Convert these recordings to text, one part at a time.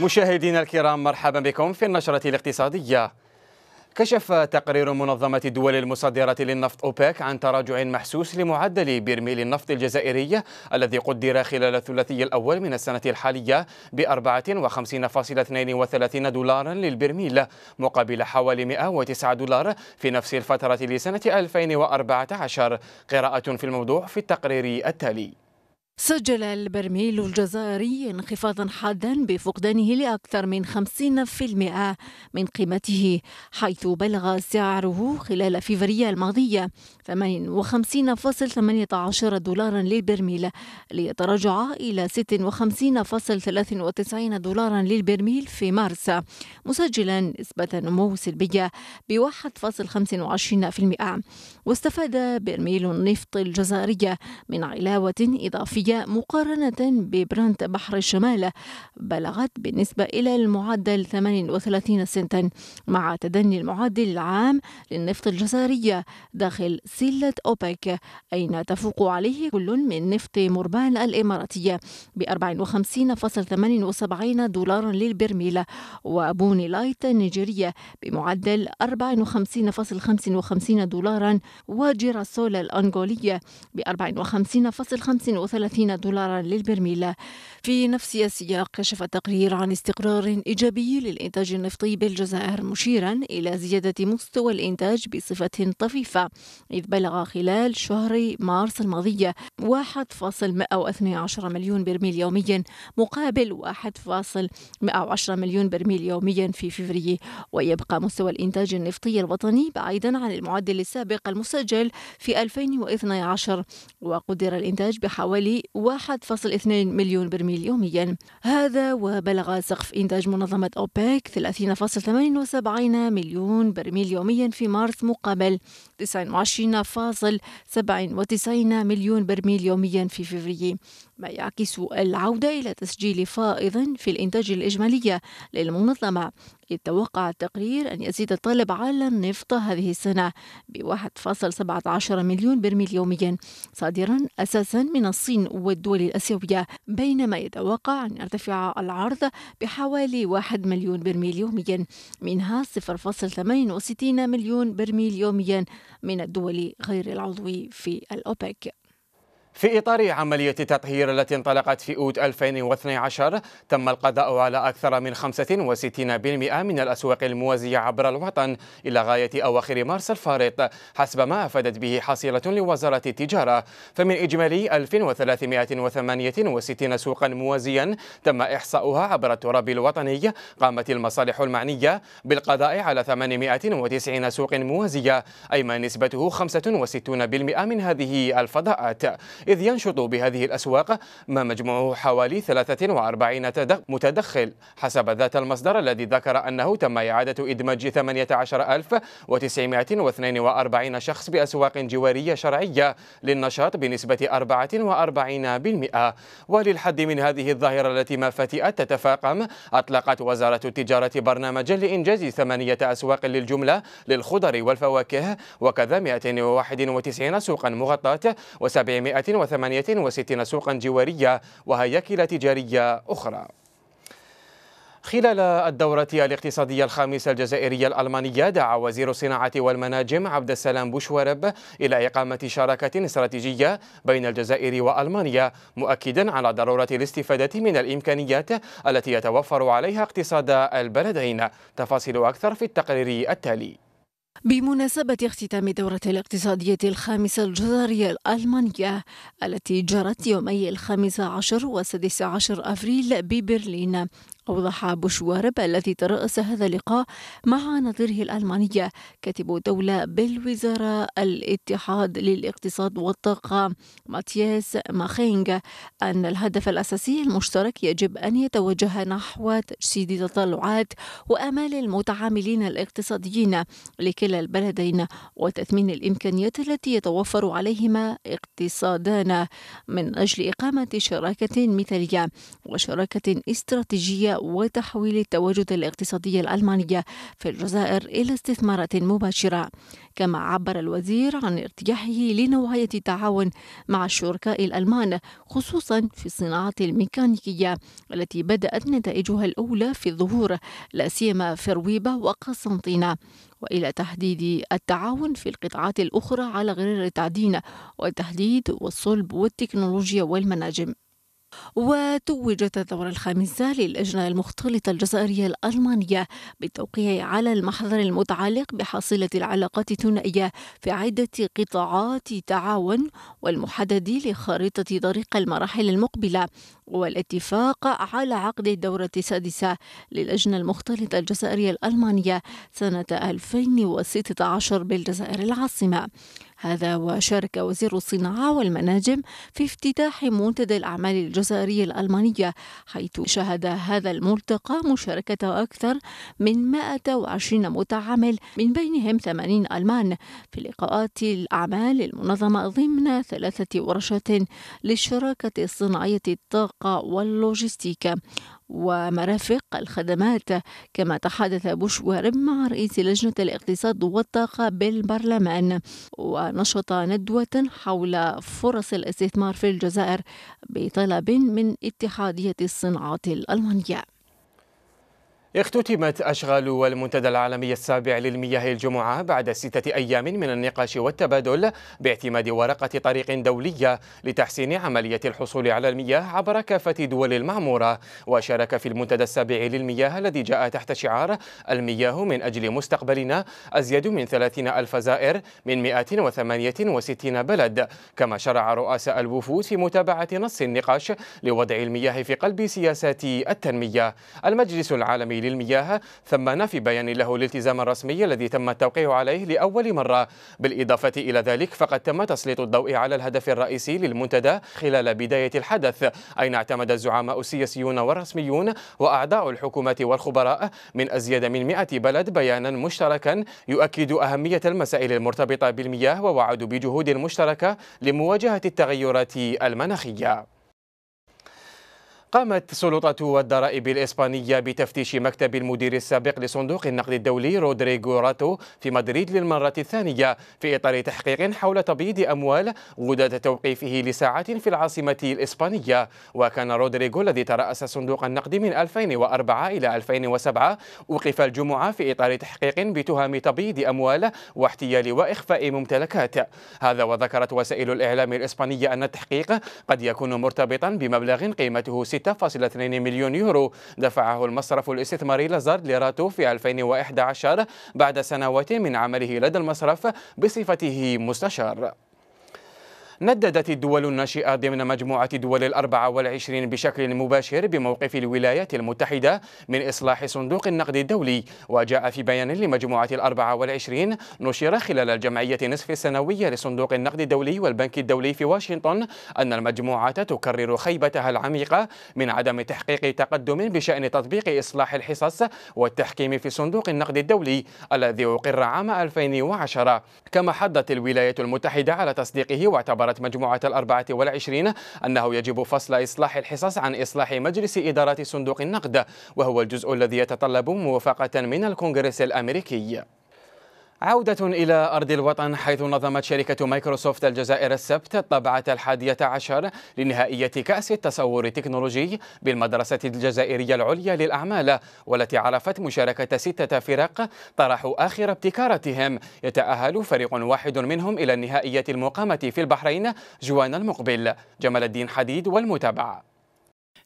مشاهدينا الكرام مرحبا بكم في النشرة الاقتصادية كشف تقرير منظمة الدول المصدرة للنفط أوبك عن تراجع محسوس لمعدل برميل النفط الجزائري الذي قدر خلال الثلاثي الأول من السنة الحالية ب 54.32 دولارا للبرميل مقابل حوالي 109 دولار في نفس الفترة لسنة 2014 قراءة في الموضوع في التقرير التالي سجل البرميل الجزائري انخفاضا حادا بفقدانه لأكثر من 50% من قيمته حيث بلغ سعره خلال فيفرية الماضية 58.18 دولارا للبرميل ليتراجع إلى 56.93 دولارا للبرميل في مارس مسجلا نسبة نمو سلبية ب 1.25% واستفاد برميل النفط الجزائرية من علاوة إضافية الجوية مقارنة ببرنت بحر الشمال بلغت بالنسبة إلى المعدل 38 سنتا مع تدني المعدل العام للنفط الجزائرية داخل سلة أوبك أين تفوق عليه كل من نفط مربان الإماراتية ب 54.78 دولارا للبرميل وبوني لايت النيجيرية بمعدل 54.55 دولارا وجيراسول الأنغولية ب 54.35 30 دولارا للبرميل في نفس السياق كشف التقرير عن استقرار إيجابي للإنتاج النفطي بالجزائر مشيرا إلى زيادة مستوى الإنتاج بصفة طفيفة إذ بلغ خلال شهر مارس الماضي 1.112 مليون برميل يوميا مقابل 1.110 مليون برميل يوميا في فبراير ويبقى مستوى الإنتاج النفطي الوطني بعيدا عن المعدل السابق المسجل في 2012 وقدر الإنتاج بحوالي 1.2 مليون برميل يوميا هذا وبلغ سقف إنتاج منظمة أوبيك 30.78 مليون برميل يوميا في مارس مقابل 29.97 مليون برميل يوميا في فبراير ما يعكس العودة إلى تسجيل فائض في الإنتاج الإجمالي للمنظمة إذ توقع التقرير أن يزيد الطلب على النفط هذه السنة ب 1.17 مليون برميل يوميا صادرا أساسا من الصين والدول الأسيوية بينما يتوقع أن يرتفع العرض بحوالي 1 مليون برميل يوميا منها 0.68 مليون برميل يوميا من الدول غير العضو في الأوبك في إطار عملية التطهير التي انطلقت في أوت 2012 تم القضاء على أكثر من 65% من الأسواق الموازية عبر الوطن إلى غاية أواخر مارس الفارط حسب ما أفادت به حصيلة لوزارة التجارة فمن إجمالي 1368 سوقا موازيا تم إحصاؤها عبر التراب الوطني قامت المصالح المعنية بالقضاء على 890 سوق موازية أي ما نسبته 65% من هذه الفضاءات إذ ينشط بهذه الأسواق ما مجموعه حوالي 43 متدخل حسب ذات المصدر الذي ذكر أنه تم إعادة إدماج 18942 شخص بأسواق جوارية شرعية للنشاط بنسبة 44% وللحد من هذه الظاهرة التي ما فتئت تتفاقم أطلقت وزارة التجارة برنامجا لإنجاز ثمانية أسواق للجملة للخضر والفواكه وكذا 191 سوقا مغطاة و700 168 سوقا جوارية وهياكل تجارية أخرى خلال الدورة الاقتصادية الخامسة الجزائرية الألمانية دعا وزير الصناعة والمناجم عبد السلام بوشورب إلى إقامة شراكة استراتيجية بين الجزائر وألمانيا مؤكدا على ضرورة الاستفادة من الإمكانيات التي يتوفر عليها اقتصاد البلدين تفاصيل أكثر في التقرير التالي بمناسبة اختتام الدورة الاقتصادية الخامسة الجزائرية الألمانية التي جرت يومي الخامس عشر والسادس عشر أفريل ببرلين أوضح بوشوارب الذي ترأس هذا اللقاء مع نظيره الألمانية كاتب دولة بالوزارة الاتحاد للاقتصاد والطاقة ماتياس ماخينغ أن الهدف الأساسي المشترك يجب أن يتوجه نحو تجسيد تطلعات وآمال المتعاملين الاقتصاديين لكلا البلدين وتثمين الإمكانيات التي يتوفر عليهما اقتصادان من أجل إقامة شراكة مثالية وشراكة استراتيجية وتحويل التواجد الاقتصادي الألمانية في الجزائر إلى استثمارات مباشرة كما عبر الوزير عن ارتياحه لنوعية التعاون مع الشركاء الألمان خصوصا في الصناعة الميكانيكية التي بدأت نتائجها الأولى في الظهور لا سيما في رويبة وقسنطينة وإلى تحديد التعاون في القطاعات الأخرى على غرار التعدين والتحديد والصلب والتكنولوجيا والمناجم وتوجت الدورة الخامسة للجنة المختلطة الجزائرية الألمانية بالتوقيع على المحضر المتعلق بحصيلة العلاقات الثنائية في عدة قطاعات تعاون والمحدد لخريطة طريق المراحل المقبلة والاتفاق على عقد الدورة السادسة للجنة المختلطة الجزائرية الألمانية سنة 2016 بالجزائر العاصمة هذا وشارك وزير الصناعة والمناجم في افتتاح منتدى الأعمال الجزائرية الألمانية حيث شهد هذا الملتقى مشاركة أكثر من 120 متعامل من بينهم 80 ألمان في لقاءات الأعمال المنظمة ضمن ثلاثة ورشات للشراكة الصناعية الطاقة واللوجستيك ومرافق الخدمات كما تحدث بوش بوشوار مع رئيس لجنة الاقتصاد والطاقة بالبرلمان ونشط ندوة حول فرص الاستثمار في الجزائر بطلب من اتحادية الصناعات الألمانية اختتمت أشغال المنتدى العالمي السابع للمياه الجمعة بعد ستة أيام من النقاش والتبادل باعتماد ورقة طريق دولية لتحسين عملية الحصول على المياه عبر كافة دول المعمورة وشارك في المنتدى السابع للمياه الذي جاء تحت شعار المياه من أجل مستقبلنا أزيد من 30 ألف زائر من 168 بلد كما شرع رؤساء الوفود في متابعة نص النقاش لوضع المياه في قلب سياسات التنمية المجلس العالمي للمياه ثم في بيان له الالتزام الرسمي الذي تم التوقيع عليه لأول مرة بالإضافة إلى ذلك فقد تم تسليط الضوء على الهدف الرئيسي للمنتدى خلال بداية الحدث أين اعتمد الزعماء السياسيون والرسميون وأعضاء الحكومات والخبراء من أزيد من 100 بلد بيانا مشتركا يؤكد أهمية المسائل المرتبطة بالمياه ووعدوا بجهود مشتركة لمواجهة التغيرات المناخية قامت سلطة الضرائب الإسبانية بتفتيش مكتب المدير السابق لصندوق النقد الدولي رودريغو راتو في مدريد للمرة الثانية في إطار تحقيق حول تبييض أموال غدة توقيفه لساعات في العاصمة الإسبانية وكان رودريغو الذي ترأس صندوق النقد من 2004 إلى 2007 أوقف الجمعة في إطار تحقيق بتهم تبييض أموال واحتيال وإخفاء ممتلكات هذا وذكرت وسائل الإعلام الإسبانية أن التحقيق قد يكون مرتبطا بمبلغ قيمته 6 3.2 مليون يورو دفعه المصرف الاستثماري لازارد ليراتو في 2011 بعد سنوات من عمله لدى المصرف بصفته مستشار نددت الدول الناشئة ضمن مجموعة دول الأربعة والعشرين بشكل مباشر بموقف الولايات المتحدة من إصلاح صندوق النقد الدولي وجاء في بيان لمجموعة الأربعة والعشرين نشر خلال الجمعية نصف السنوية لصندوق النقد الدولي والبنك الدولي في واشنطن أن المجموعة تكرر خيبتها العميقة من عدم تحقيق تقدم بشأن تطبيق إصلاح الحصص والتحكيم في صندوق النقد الدولي الذي أقر عام 2010 كما حضت الولايات المتحدة على تصديقه واعتبرت قررت مجموعة الأربعة والعشرين أنه يجب فصل إصلاح الحصص عن إصلاح مجلس إدارة صندوق النقد وهو الجزء الذي يتطلب موافقة من الكونغرس الأمريكي عودة إلى أرض الوطن حيث نظمت شركة مايكروسوفت الجزائر السبت الطبعة الحادية عشر لنهائية كأس التصور التكنولوجي بالمدرسة الجزائرية العليا للأعمال والتي عرفت مشاركة ستة فرق طرحوا آخر ابتكاراتهم يتأهل فريق واحد منهم إلى النهائية المقامة في البحرين جوان المقبل جمال الدين حديد والمتابعة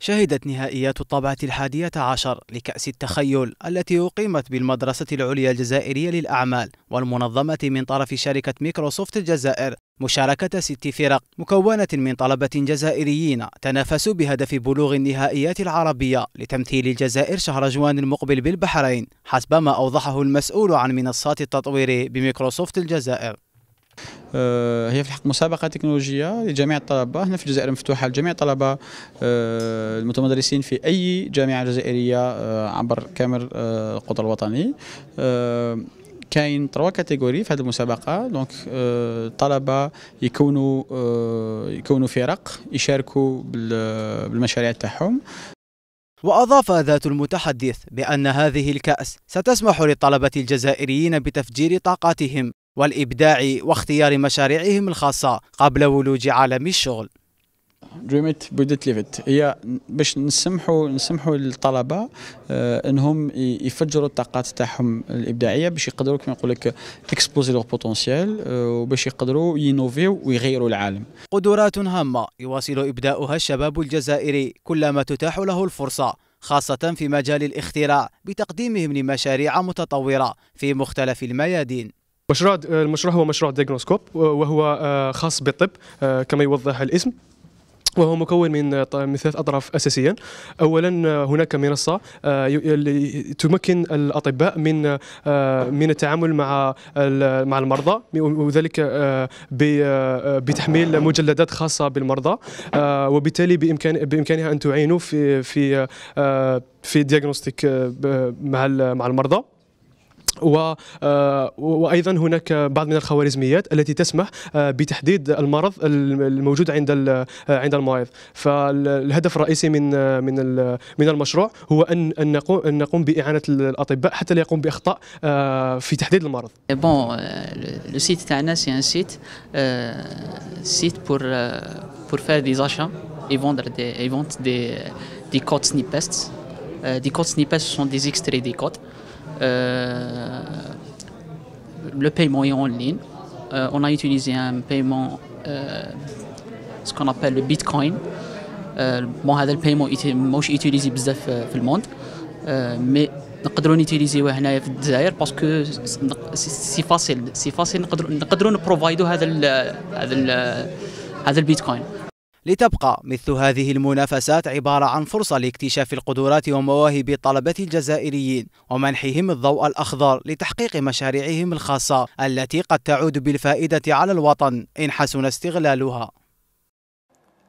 شهدت نهائيات الطبعة الحادية عشر لكأس التخيل التي أقيمت بالمدرسة العليا الجزائرية للأعمال والمنظمة من طرف شركة ميكروسوفت الجزائر مشاركة ست فرق مكونة من طلبة جزائريين تنافسوا بهدف بلوغ النهائيات العربية لتمثيل الجزائر شهر جوان المقبل بالبحرين حسب ما أوضحه المسؤول عن منصات التطوير بميكروسوفت الجزائر آه، هي في الحق مسابقة تكنولوجية لجميع الطلبة هنا في الجزائر مفتوحة لجميع الطلبة آه، المتمدرسين في أي جامعة جزائرية آه، عبر كامل القطر الوطني كاين تروا كاتيجوري في هذه المسابقه دونك الطلبه يكونوا يكونوا فرق يشاركوا بالمشاريع تاعهم وأضاف ذات المتحدث بأن هذه الكأس ستسمح للطلبة الجزائريين بتفجير طاقاتهم والإبداع واختيار مشاريعهم الخاصة قبل ولوج عالم الشغل دريمت بودت ليفت هي باش نسمحوا نسمحوا للطلبه آه انهم يفجروا الطاقات تاعهم الابداعيه باش يقدروا كما نقول لك اكسبوزي لو بوتونسييل آه وباش يقدروا ينوفيو ويغيروا العالم قدرات هامه يواصل ابداؤها الشباب الجزائري كلما تتاح له الفرصه خاصه في مجال الاختراع بتقديمهم لمشاريع متطوره في مختلف الميادين مشروع آه، المشروع هو مشروع ديجنوسكوب وهو آه، خاص بالطب آه، كما يوضح الاسم وهو مكون من طيب، من ثلاث اطراف اساسيا اولا هناك منصه تمكن الاطباء من من التعامل مع مع المرضى وذلك بتحميل مجلدات خاصه بالمرضى وبالتالي بامكان بامكانها ان تعينوا في في في مع مع المرضى و آه، وايضا هناك بعض من الخوارزميات التي تسمح آه، بتحديد المرض الموجود عند آه، عند المريض فالهدف الرئيسي من من من المشروع هو ان ان نقوم باعانه الاطباء حتى لا يقوم باخطاء في تحديد المرض بون لو سيت تاعنا سي ان سيت سيت بور بور فير دي زاشا اي فوندر دي اي فونت دي دي codes سنيبست دي euh, codes سنيبست سون دي اكستري دي codes Euh, le paiement est en ligne. Euh, on a utilisé un paiement, euh, ce qu'on appelle le Bitcoin. بون هذا البيمون ماهوش يوتيليزي بزاف في الموند مي نقدروا نيتيليزيوه هنايا في الجزائر باسكو سي فاسيل سي فاسيل نقدروا نقدروا نبروفايدو هذا ال هذا ال هذا البيتكوين لتبقى مثل هذه المنافسات عبارة عن فرصة لاكتشاف القدرات ومواهب الطلبة الجزائريين ومنحهم الضوء الأخضر لتحقيق مشاريعهم الخاصة التي قد تعود بالفائدة على الوطن إن حسن استغلالها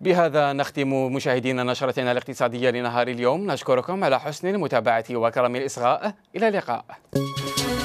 بهذا نختم مشاهدينا نشرتنا الاقتصادية لنهار اليوم نشكركم على حسن المتابعة وكرم الإصغاء إلى اللقاء